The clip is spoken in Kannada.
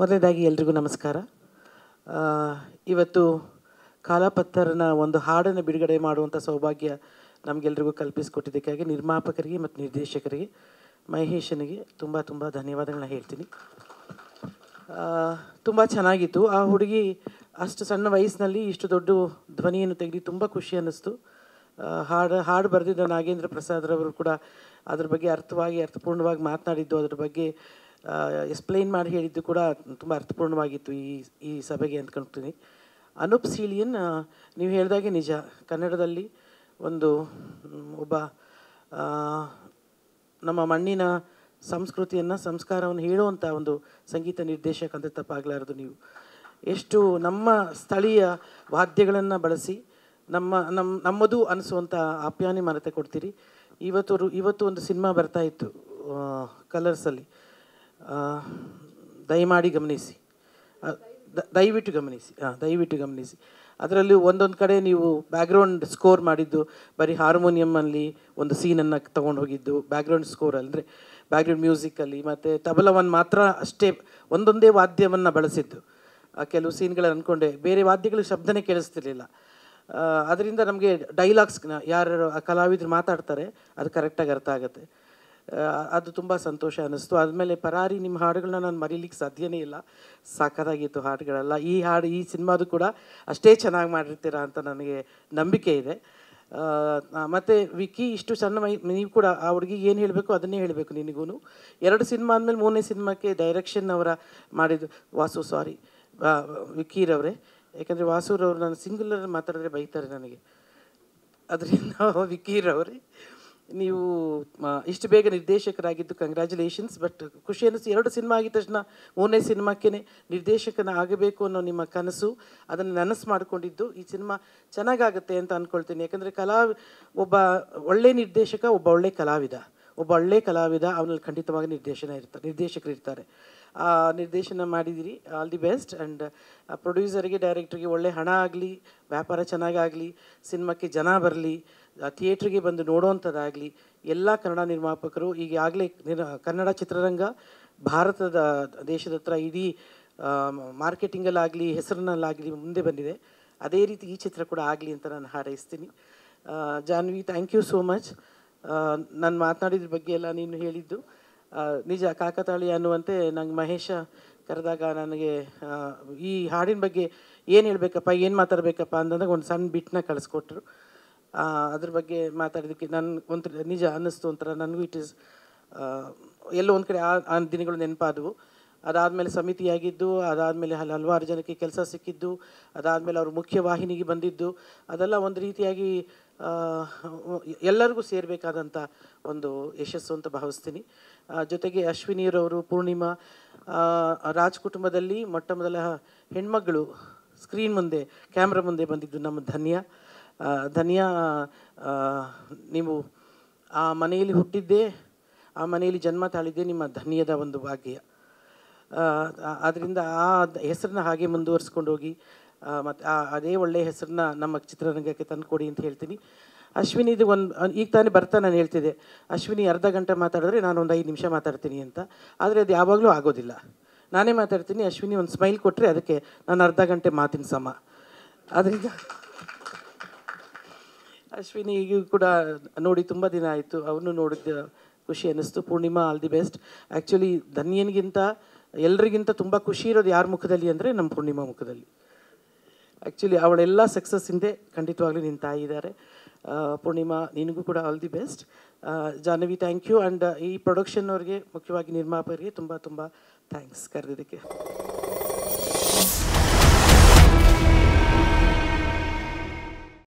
ಮೊದಲನೇದಾಗಿ ಎಲ್ರಿಗೂ ನಮಸ್ಕಾರ ಇವತ್ತು ಕಾಲಾಪತ್ತರನ ಒಂದು ಹಾಡನ್ನು ಬಿಡುಗಡೆ ಮಾಡುವಂಥ ಸೌಭಾಗ್ಯ ನಮಗೆಲ್ರಿಗೂ ಕಲ್ಪಿಸಿಕೊಟ್ಟಿದ್ದಕ್ಕಾಗಿ ನಿರ್ಮಾಪಕರಿಗೆ ಮತ್ತು ನಿರ್ದೇಶಕರಿಗೆ ಮಹೇಶನಿಗೆ ತುಂಬ ತುಂಬ ಧನ್ಯವಾದಗಳನ್ನ ಹೇಳ್ತೀನಿ ತುಂಬ ಚೆನ್ನಾಗಿತ್ತು ಆ ಹುಡುಗಿ ಅಷ್ಟು ಸಣ್ಣ ವಯಸ್ಸಿನಲ್ಲಿ ಇಷ್ಟು ದೊಡ್ಡ ಧ್ವನಿಯನ್ನು ತೆಗೆದು ತುಂಬ ಖುಷಿ ಅನ್ನಿಸ್ತು ಹಾಡು ಹಾಡು ಬರೆದಿದ್ದ ನಾಗೇಂದ್ರ ಪ್ರಸಾದ್ರವರು ಕೂಡ ಅದ್ರ ಬಗ್ಗೆ ಅರ್ಥವಾಗಿ ಅರ್ಥಪೂರ್ಣವಾಗಿ ಮಾತನಾಡಿದ್ದು ಅದ್ರ ಬಗ್ಗೆ ಎಕ್ಸ್ಪ್ಲೈನ್ ಮಾಡಿ ಹೇಳಿದ್ದು ಕೂಡ ತುಂಬ ಅರ್ಥಪೂರ್ಣವಾಗಿತ್ತು ಈ ಈ ಸಭೆಗೆ ಅಂದ್ಕೊಳ್ತೀನಿ ಅನೂಪ್ ಸೀಳಿಯನ್ ನೀವು ಹೇಳಿದಾಗೆ ನಿಜ ಕನ್ನಡದಲ್ಲಿ ಒಂದು ಒಬ್ಬ ನಮ್ಮ ಮಣ್ಣಿನ ಸಂಸ್ಕೃತಿಯನ್ನು ಸಂಸ್ಕಾರವನ್ನು ಹೇಳುವಂಥ ಒಂದು ಸಂಗೀತ ನಿರ್ದೇಶಕ ಅಂತ ತಪ್ಪಾಗಲಾರದು ನೀವು ಎಷ್ಟು ನಮ್ಮ ಸ್ಥಳೀಯ ವಾದ್ಯಗಳನ್ನು ಬಳಸಿ ನಮ್ಮ ನಮ್ಮ ನಮ್ಮದು ಅನಿಸುವಂಥ ಆಪ್ಯಾನಿ ಮನತೆ ಕೊಡ್ತೀರಿ ಇವತ್ತು ಇವತ್ತು ಒಂದು ಸಿನಿಮಾ ಬರ್ತಾ ಇತ್ತು ಕಲರ್ಸಲ್ಲಿ ದಯಮಾಡಿ ಗಮನಿಸಿ ದಯವಿಟ್ಟು ಗಮನಿಸಿ ಹಾಂ ದಯವಿಟ್ಟು ಗಮನಿಸಿ ಅದರಲ್ಲಿ ಒಂದೊಂದು ಕಡೆ ನೀವು ಬ್ಯಾಕ್ಗ್ರೌಂಡ್ ಸ್ಕೋರ್ ಮಾಡಿದ್ದು ಬರೀ ಹಾರ್ಮೋನಿಯಮಲ್ಲಿ ಒಂದು ಸೀನನ್ನು ತೊಗೊಂಡು ಹೋಗಿದ್ದು ಬ್ಯಾಕ್ಗ್ರೌಂಡ್ ಸ್ಕೋರ್ ಅಂದರೆ ಬ್ಯಾಕ್ಗ್ರೌಂಡ್ ಮ್ಯೂಸಿಕಲ್ಲಿ ಮತ್ತು ತಬಲವನ್ನು ಮಾತ್ರ ಅಷ್ಟೇ ಒಂದೊಂದೇ ವಾದ್ಯವನ್ನು ಬಳಸಿದ್ದು ಕೆಲವು ಸೀನ್ಗಳು ಅಂದ್ಕೊಂಡೆ ಬೇರೆ ವಾದ್ಯಗಳು ಶಬ್ದನೇ ಕೇಳಿಸ್ತಿರ್ಲಿಲ್ಲ ಅದರಿಂದ ನಮಗೆ ಡೈಲಾಗ್ಸ್ ಯಾರು ಕಲಾವಿದರು ಮಾತಾಡ್ತಾರೆ ಅದು ಕರೆಕ್ಟಾಗಿ ಅರ್ಥ ಆಗುತ್ತೆ ಅದು ತುಂಬ ಸಂತೋಷ ಅನ್ನಿಸ್ತು ಆದಮೇಲೆ ಪರಾರಿ ನಿಮ್ಮ ಹಾಡುಗಳನ್ನ ನಾನು ಮರೀಲಿಕ್ಕೆ ಸಾಧ್ಯನೇ ಇಲ್ಲ ಸಾಕಾಗಿತ್ತು ಹಾಡುಗಳೆಲ್ಲ ಈ ಹಾಡು ಈ ಸಿನಿಮಾದು ಕೂಡ ಅಷ್ಟೇ ಚೆನ್ನಾಗಿ ಮಾಡಿರ್ತೀರಾ ಅಂತ ನನಗೆ ನಂಬಿಕೆ ಇದೆ ಮತ್ತು ವಿಕ್ಕಿ ಇಷ್ಟು ಸಣ್ಣ ಮೈ ನೀವು ಕೂಡ ಆ ಹುಡುಗಿಗೆ ಏನು ಹೇಳಬೇಕು ಅದನ್ನೇ ಹೇಳಬೇಕು ನಿನಗೂ ಎರಡು ಸಿನಿಮಾ ಆದಮೇಲೆ ಮೂರನೇ ಸಿನಿಮಾಕ್ಕೆ ಡೈರೆಕ್ಷನ್ ಅವರ ಮಾಡಿದ್ದು ವಾಸು ಸಾರಿ ವಿಕ್ಕೀರವರೇ ಯಾಕಂದರೆ ವಾಸುರವ್ರು ನಾನು ಸಿಂಗುಲರ್ ಮಾತಾಡಿದ್ರೆ ಬೈತಾರೆ ನನಗೆ ಅದರಿಂದ ರವರೇ ನೀವು ಇಷ್ಟು ಬೇಗ ನಿರ್ದೇಶಕರಾಗಿದ್ದು ಕಂಗ್ರ್ಯಾಚುಲೇಷನ್ಸ್ ಬಟ್ ಖುಷಿ ಅನ್ನಿಸ್ತು ಎರಡು ಸಿನಿಮಾ ಆಗಿದ ತಕ್ಷಣ ಮೂರನೇ ಸಿನಿಮಾಕ್ಕೇ ನಿರ್ದೇಶಕನ ಆಗಬೇಕು ಅನ್ನೋ ನಿಮ್ಮ ಕನಸು ಅದನ್ನು ನನಸು ಮಾಡಿಕೊಂಡಿದ್ದು ಈ ಸಿನಿಮಾ ಚೆನ್ನಾಗಾಗುತ್ತೆ ಅಂತ ಅಂದ್ಕೊಳ್ತೀನಿ ಯಾಕಂದರೆ ಕಲಾ ಒಬ್ಬ ಒಳ್ಳೆ ನಿರ್ದೇಶಕ ಒಬ್ಬ ಒಳ್ಳೆ ಕಲಾವಿದ ಒಬ್ಬ ಒಳ್ಳೆ ಕಲಾವಿದ ಅವನಲ್ಲಿ ಖಂಡಿತವಾಗಿ ನಿರ್ದೇಶನ ಇರ್ತಾರೆ ನಿರ್ದೇಶಕರು ಇರ್ತಾರೆ ನಿರ್ದೇಶನ ಮಾಡಿದ್ದೀರಿ ಆಲ್ ದಿ ಬೆಸ್ಟ್ ಆ್ಯಂಡ್ ಪ್ರೊಡ್ಯೂಸರ್ಗೆ ಡೈರೆಕ್ಟ್ರಿಗೆ ಒಳ್ಳೆ ಹಣ ಆಗಲಿ ವ್ಯಾಪಾರ ಚೆನ್ನಾಗಾಗಲಿ ಸಿನಿಮಾಕ್ಕೆ ಜನ ಬರಲಿ ಥಿಯೇಟ್ರಿಗೆ ಬಂದು ನೋಡೋವಂಥದ್ದಾಗಲಿ ಎಲ್ಲ ಕನ್ನಡ ನಿರ್ಮಾಪಕರು ಈಗಾಗಲೇ ಕನ್ನಡ ಚಿತ್ರರಂಗ ಭಾರತದ ದೇಶದ ಹತ್ರ ಇಡೀ ಮಾರ್ಕೆಟಿಂಗಲ್ಲಾಗಲಿ ಹೆಸರಿನಲ್ಲಾಗಲಿ ಮುಂದೆ ಬಂದಿದೆ ಅದೇ ರೀತಿ ಈ ಚಿತ್ರ ಕೂಡ ಆಗಲಿ ಅಂತ ನಾನು ಹಾರೈಸ್ತೀನಿ Janvi thank you so much ನಾನು ಮಾತನಾಡಿದ್ರ ಬಗ್ಗೆ ಎಲ್ಲ ನೀನು ಹೇಳಿದ್ದು ನಿಜ ಕಾಕತಾಳಿ ಅನ್ನುವಂತೆ ನಂಗೆ ಮಹೇಶ ಕರೆದಾಗ ನನಗೆ ಈ ಹಾಡಿನ ಬಗ್ಗೆ ಏನು ಹೇಳಬೇಕಪ್ಪ ಏನು ಮಾತಾಡಬೇಕಪ್ಪ ಅಂತಂದಾಗ ಒಂದು ಸಣ್ಣ ಬಿಟ್ಟನ್ನ ಕಳಿಸ್ಕೊಟ್ರು ಅದ್ರ ಬಗ್ಗೆ ಮಾತಾಡೋದಕ್ಕೆ ನನ್ನ ಒಂಥರ ನಿಜ ಅನ್ನಿಸ್ತು ಒಂಥರ ನನಗೂ ಇಟ್ ಈಸ್ ಎಲ್ಲೋ ಒಂದು ಕಡೆ ಆ ದಿನಗಳು ನೆನಪಾದವು ಅದಾದಮೇಲೆ ಸಮಿತಿಯಾಗಿದ್ದು ಅದಾದಮೇಲೆ ಹಲ್ ಹಲವಾರು ಜನಕ್ಕೆ ಕೆಲಸ ಸಿಕ್ಕಿದ್ದು ಅದಾದಮೇಲೆ ಅವರು ಮುಖ್ಯವಾಹಿನಿಗೆ ಬಂದಿದ್ದು ಅದೆಲ್ಲ ಒಂದು ರೀತಿಯಾಗಿ ಎಲ್ಲರಿಗೂ ಸೇರಬೇಕಾದಂಥ ಒಂದು ಯಶಸ್ಸು ಅಂತ ಭಾವಿಸ್ತೀನಿ ಜೊತೆಗೆ ಅಶ್ವಿನಿಯರವರು ಪೂರ್ಣಿಮಾ ರಾಜ್ ಕುಟುಂಬದಲ್ಲಿ ಮೊಟ್ಟ ಮೊದಲ ಹೆಣ್ಮಗಳು ಸ್ಕ್ರೀನ್ ಮುಂದೆ ಕ್ಯಾಮ್ರಾ ಮುಂದೆ ಬಂದಿದ್ದು ನಮ್ಮ ಧನ್ಯ ಧನ್ಯ ನೀವು ಆ ಮನೆಯಲ್ಲಿ ಹುಟ್ಟಿದ್ದೇ ಆ ಮನೆಯಲ್ಲಿ ಜನ್ಮ ತಾಳಿದ್ದೆ ನಿಮ್ಮ ಧನ್ಯದ ಒಂದು ಭಾಗ್ಯ ಆದ್ದರಿಂದ ಆ ಹೆಸರನ್ನ ಹಾಗೆ ಮುಂದುವರಿಸ್ಕೊಂಡು ಹೋಗಿ ಮತ್ತು ಆ ಅದೇ ಒಳ್ಳೆಯ ಹೆಸರನ್ನ ನಮ್ಮ ಚಿತ್ರರಂಗಕ್ಕೆ ತಂದುಕೊಡಿ ಅಂತ ಹೇಳ್ತೀನಿ ಇದು ಒಂದು ಈಗ ತಾನೇ ಬರ್ತಾ ನಾನು ಹೇಳ್ತಿದ್ದೆ ಅಶ್ವಿನಿ ಅರ್ಧ ಗಂಟೆ ಮಾತಾಡಿದ್ರೆ ನಾನು ಒಂದು ಐದು ನಿಮಿಷ ಮಾತಾಡ್ತೀನಿ ಅಂತ ಆದರೆ ಅದು ಯಾವಾಗಲೂ ಆಗೋದಿಲ್ಲ ನಾನೇ ಮಾತಾಡ್ತೀನಿ ಅಶ್ವಿನಿ ಒಂದು ಸ್ಮೈಲ್ ಕೊಟ್ಟರೆ ಅದಕ್ಕೆ ನಾನು ಅರ್ಧ ಗಂಟೆ ಮಾತಿನ ಸಮ ಅದರಿಂದ ಅಶ್ವಿನಿ ಈಗ ಕೂಡ ನೋಡಿ ತುಂಬ ದಿನ ಆಯಿತು ಅವನು ನೋಡಿದ ಖುಷಿ ಅನ್ನಿಸ್ತು Poornima all the best actually ಧನ್ಯನಿಗಿಂತ ಎಲ್ರಿಗಿಂತ ತುಂಬ ಖುಷಿ ಇರೋದು ಯಾರ ಮುಖದಲ್ಲಿ ಅಂದರೆ ನಮ್ಮ ಪೂರ್ಣಿಮಾ ಮುಖದಲ್ಲಿ ಆ್ಯಕ್ಚುಲಿ ಅವಳೆಲ್ಲ ಸಕ್ಸಸ್ ಹಿಂದೆ ಖಂಡಿತವಾಗ್ಲೂ ನಿನ್ನ ತಾಯಿ ಇದ್ದಾರೆ ಪೂರ್ಣಿಮಾ ನಿನಗೂ ಕೂಡ all the best Jahnavi thank you and ಈ ಪ್ರೊಡಕ್ಷನ್ ಅವ್ರಿಗೆ ಮುಖ್ಯವಾಗಿ ನಿರ್ಮಾಪಕರಿಗೆ ತುಂಬ ತುಂಬ ಥ್ಯಾಂಕ್ಸ್ ಕರೆದಿದ್ದಕ್ಕೆ